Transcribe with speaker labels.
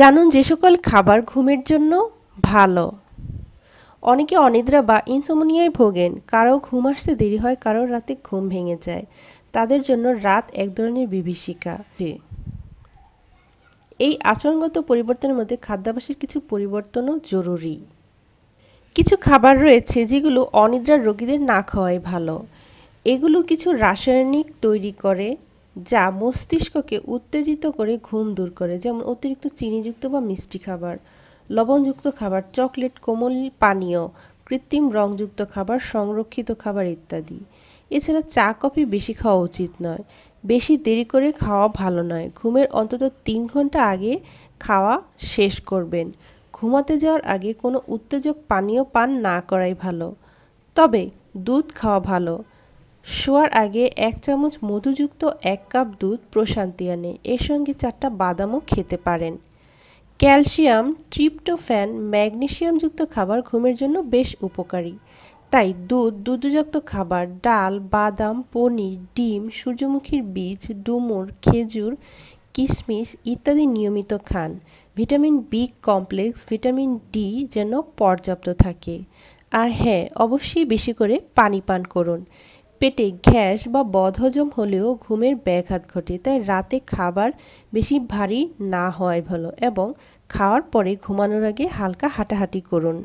Speaker 1: জানুন যে সকল খাবার ঘুমের জন্য ভালো অনেকে অনিদ্রা বা ইনসোমোনিয়ায় ভোগেন কারো ঘুম আসতে দেরি হয় কারো রাতে ঘুম ভেঙে যায় তাদের জন্য রাত এক ধরনের বিভীষিকা এই আচরণগত পরিবর্তনের মধ্যে খাদ্যাভ্যাসের কিছু পরিবর্তনও জরুরি কিছু খাবার রয়েছে যেগুলো অনিদ্রার রোগীদের না খাওয়াই ভালো এগুলো কিছু রাসায়নিক তৈরি করে যা মস্তিষ্ককে উত্তেজিত করে ঘুম দূর করে যেমন অতিরিক্ত চিনিযুক্ত বা মিষ্টি খাবার লবণযুক্ত খাবার চকলেট কোমল পানীয় কৃত্রিম রংযুক্ত খাবার সংরক্ষিত খাবার ইত্যাদি এছাড়া চা কফি বেশি খাওয়া উচিত নয় বেশি দেরি করে খাওয়া ভালো নয় ঘুমের অন্তত তিন ঘন্টা আগে খাওয়া শেষ করবেন ঘুমাতে যাওয়ার আগে কোনো উত্তেজক পানীয় পান না করাই ভালো তবে দুধ খাওয়া ভালো শোয়ার আগে এক চামচ মধুযুক্ত এক কাপ দুধ প্রশান্তি আনে এর সঙ্গে চারটা বাদামও খেতে পারেন ক্যালসিয়াম ট্রিপ্টোফ্যান ম্যাগনেশিয়ামযুক্ত খাবার ঘুমের জন্য বেশ উপকারী তাই দুধ দুধযুক্ত খাবার ডাল বাদাম পনির ডিম সূর্যমুখীর বীজ ডুমুর খেজুর কিশমিশ ইত্যাদি নিয়মিত খান vitamin B complex vitamin D যেন পর্যাপ্ত থাকে আর হ্যাঁ অবশ্যই বেশি করে পানি পান করুন পেটে গ্যাস বা বদহজম হলেও ঘুমের ব্যাঘাত ঘটে তাই রাতে খাবার বেশি ভারী না হওয়াই ভালো এবং খাওয়ার পরে ঘুমানোর আগে হালকা হাঁটাহাঁটি করুন